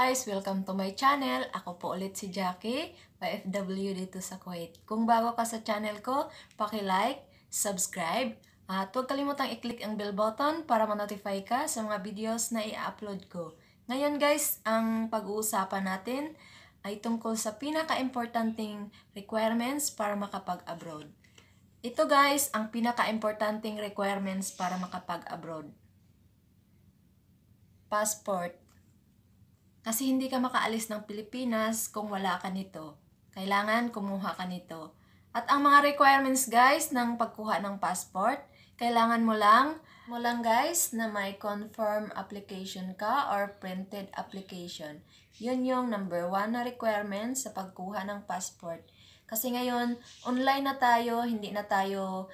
guys! Welcome to my channel. Ako po ulit si Jackie, FW dito sa Kuwait. Kung bago ka sa channel ko, paki-like, subscribe, at huwag kalimutang i-click ang bell button para ma-notify ka sa mga videos na i-upload ko. Ngayon guys, ang pag-uusapan natin ay tungkol sa pinaka-importanting requirements para makapag-abroad. Ito guys, ang pinaka-importanting requirements para makapag-abroad. Passport kasi hindi ka makaalis ng Pilipinas kung wala ka nito. Kailangan kumuha ka nito. At ang mga requirements guys ng pagkuha ng passport, kailangan mo lang, mo lang guys na may confirm application ka or printed application. Yun yung number one na requirement sa pagkuha ng passport. Kasi ngayon, online na tayo, hindi na tayo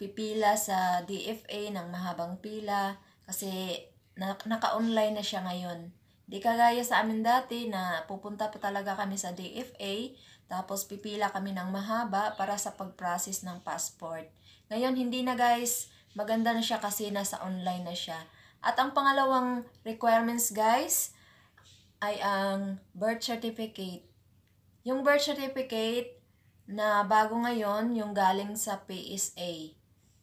pipila sa DFA ng mahabang pila kasi naka-online na siya ngayon. Di kagaya sa amin dati na pupunta pa talaga kami sa DFA, tapos pipila kami ng mahaba para sa pag-process ng passport. Ngayon, hindi na guys. Maganda na siya kasi nasa online na siya. At ang pangalawang requirements guys, ay ang birth certificate. Yung birth certificate na bago ngayon, yung galing sa PSA.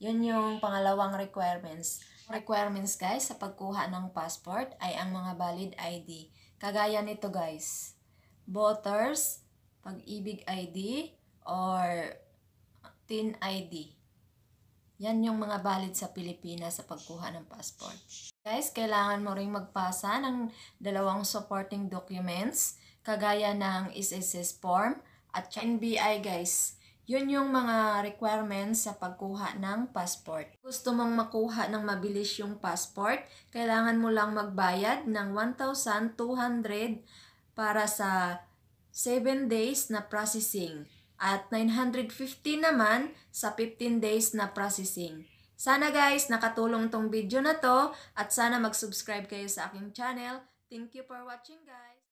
Yun yung pangalawang requirements. Requirements guys sa pagkuha ng passport ay ang mga valid ID. Kagaya nito guys. Voters, pag-ibig ID, or TIN ID. Yan yung mga valid sa Pilipinas sa pagkuha ng passport. Guys, kailangan mo ring magpasa ng dalawang supporting documents kagaya ng SSS form at NBI guys. Yun yung mga requirements sa pagkuha ng passport. Gusto mong makuha ng mabilis yung passport, kailangan mo lang magbayad ng 1,200 para sa 7 days na processing at 950 naman sa 15 days na processing. Sana guys, nakatulong tong video na to at sana mag-subscribe kayo sa aking channel. Thank you for watching guys!